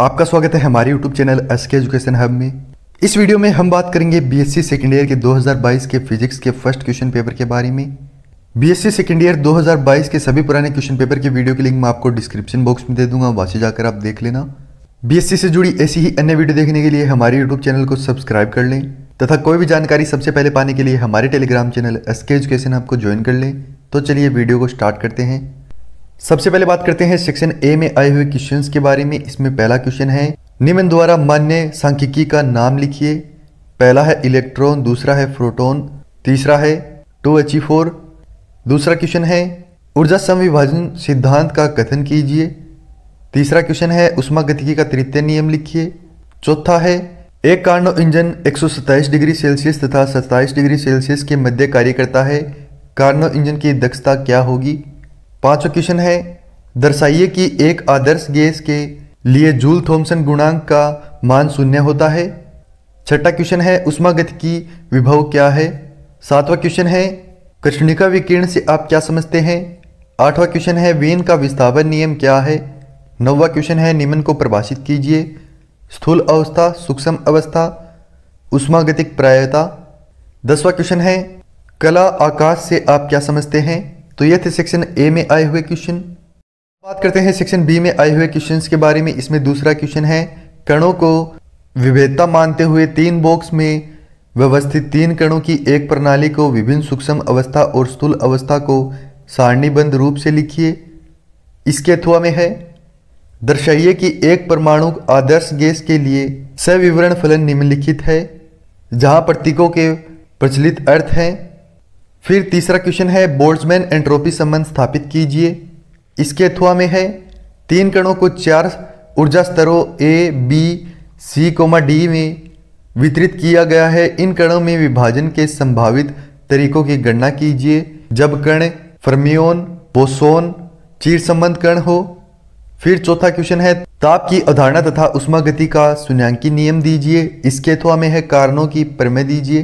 आपका स्वागत है हमारे YouTube channel S K education hub में इस वीडियो में हम बात करेंगे बी सी सेकेंड ईयर के 2022 के फिजिक्स के फर्स्ट क्वेश्चन पेपर के बारे में बी सी सेकेंड ईयर 2022 के सभी पुराने क्वेश्चन पेपर के वीडियो की लिंक मैं आपको डिस्क्रिप्शन बॉक्स में दे दूंगा वहां से जाकर आप देख लेना बी से जुड़ी ऐसी ही अन्य वीडियो देखने के लिए हमारे यूट्यूब चैनल को सब्सक्राइब कर लें तथा कोई भी जानकारी सबसे पहले पाने के लिए हमारे Telegram channel S K education hub को ज्वाइन कर लें तो चलिए वीडियो को स्टार्ट करते हैं सबसे पहले बात करते हैं सेक्शन ए में आए हुए क्वेश्चन के बारे में इसमें पहला क्वेश्चन है निम्न द्वारा मान्य सांख्यिकी का नाम लिखिए पहला है इलेक्ट्रॉन दूसरा है प्रोटोन तीसरा है टू एच फोर दूसरा क्वेश्चन है ऊर्जा संविभाजन सिद्धांत का कथन कीजिए तीसरा क्वेश्चन है उष्मा गतिकी का तृतीय नियम लिखिए चौथा है एक कार्नो इंजन एक डिग्री सेल्सियस तथा सत्ताईस डिग्री सेल्सियस के मध्य कार्य करता है कार्नो इंजन की दक्षता क्या होगी पांचवा क्वेश्चन है दर्शाइए कि एक आदर्श गैस के लिए जूल थॉमसन गुणांक का मान शून्य होता है छठा क्वेश्चन है की विभव क्या है सातवां क्वेश्चन है कृष्णिका विकिरण से आप क्या समझते हैं आठवां क्वेश्चन है वेन का विस्थापन नियम क्या है नौवा क्वेश्चन है निम्न को परिभाषित कीजिए स्थूल अवस्था सूक्ष्म अवस्था उष्मागतिक प्रायता दसवा क्वेश्चन है कला आकाश से आप क्या समझते हैं तो ये थे सेक्शन ए में आए हुए क्वेश्चन बात करते हैं सेक्शन बी में आए हुए क्वेश्चन के बारे में इसमें दूसरा क्वेश्चन है कणों को विभेदता मानते हुए तीन बॉक्स में व्यवस्थित तीन कणों की एक प्रणाली को विभिन्न सूक्ष्म अवस्था और स्थूल अवस्था को सारणीबद्ध रूप से लिखिए इसके अथवा में है दर्शाइए कि एक परमाणु आदर्श गैस के लिए सविवरण फलन निम्नलिखित है जहां प्रतीकों के प्रचलित अर्थ हैं फिर तीसरा क्वेश्चन है बोर्ड्समैन एंट्रोपी संबंध स्थापित कीजिए इसके अथवा में है तीन कणों को चार ऊर्जा स्तरों A B C comma D में वितरित किया गया है इन कणों में विभाजन के संभावित तरीकों की गणना कीजिए जब कण फर्मियोन बोसोन चीर संबंध कण हो फिर चौथा क्वेश्चन है ताप की अवधारणा तथा उष्मा गति का सुनियांकी नियम दीजिए इसके अथवा में है कारणों की प्रमेय दीजिए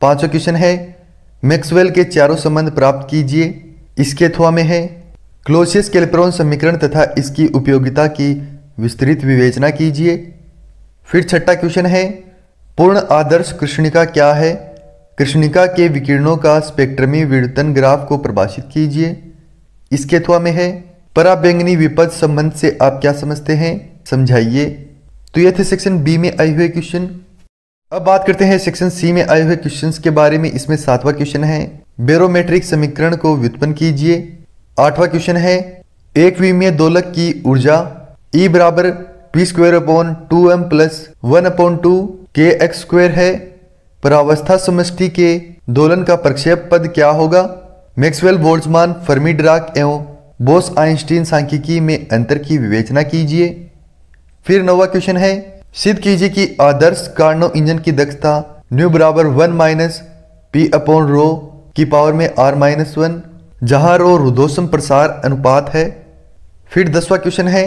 पांचवा क्वेश्चन है मैक्सवेल के चारों संबंध प्राप्त कीजिए इसके अथवा में है क्लोसियस कैल्प्रोन समीकरण तथा इसकी उपयोगिता की विस्तृत विवेचना कीजिए फिर छठा क्वेश्चन है पूर्ण आदर्श कृष्णिका क्या है कृष्णिका के विकिरणों का स्पेक्ट्रमी विवर्तन ग्राफ को प्रभाषित कीजिए इसके अथवा में है पराबैंगनी विपद संबंध से आप क्या समझते हैं समझाइए तो यह थे सेक्शन बी में आए हुए क्वेश्चन अब बात करते हैं सेक्शन सी में आए हुए क्वेश्चंस के बारे में इसमें सातवां क्वेश्चन है बेरोमेट्रिक समीकरण को व्युत्पन्न कीजिए आठवां क्वेश्चन है एक विमीय दोलक की ऊर्जा ई e बराबर P square upon two M plus one upon two K X square है परावस्था समष्टि के दोलन का प्रक्षेप पद क्या होगा मैक्सवेल बोल्ट्जमान फर्मी ड्राक एवं बोस आइंस्टीन सांख्यिकी में अंतर की विवेचना कीजिए फिर नौवा क्वेश्चन है सिद्ध कीजिए कि आदर्श कार्नो इंजन की दक्षता न्यू बराबर one minus P upon rho की पावर में आर माइनस वन जहां रो रुदोषम प्रसार अनुपात है फिर दसवा क्वेश्चन है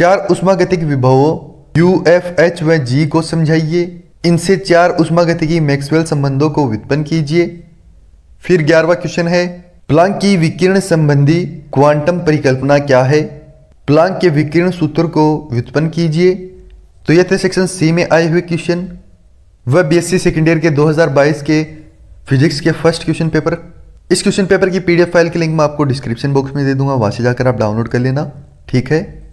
चार उष्मागतिक विभवों यू एफ एच व जी को समझाइए इनसे चार उष्मागतिकी मैक्सवेल संबंधों को व्युत्पन्न कीजिए फिर ग्यारहवा क्वेश्चन है प्लांक की विकिरण संबंधी क्वांटम परिकल्पना क्या है प्लांक के विकिरण सूत्र को व्युत्पन्न कीजिए तो ये थे सेक्शन सी में आए हुए क्वेश्चन वह बीएससी सेकेंड ईयर के 2022 के फिजिक्स के फर्स्ट क्वेश्चन पेपर इस क्वेश्चन पेपर की पीडीएफ फाइल की लिंक मैं आपको डिस्क्रिप्शन बॉक्स में दे दूंगा वहां से जाकर आप डाउनलोड कर लेना ठीक है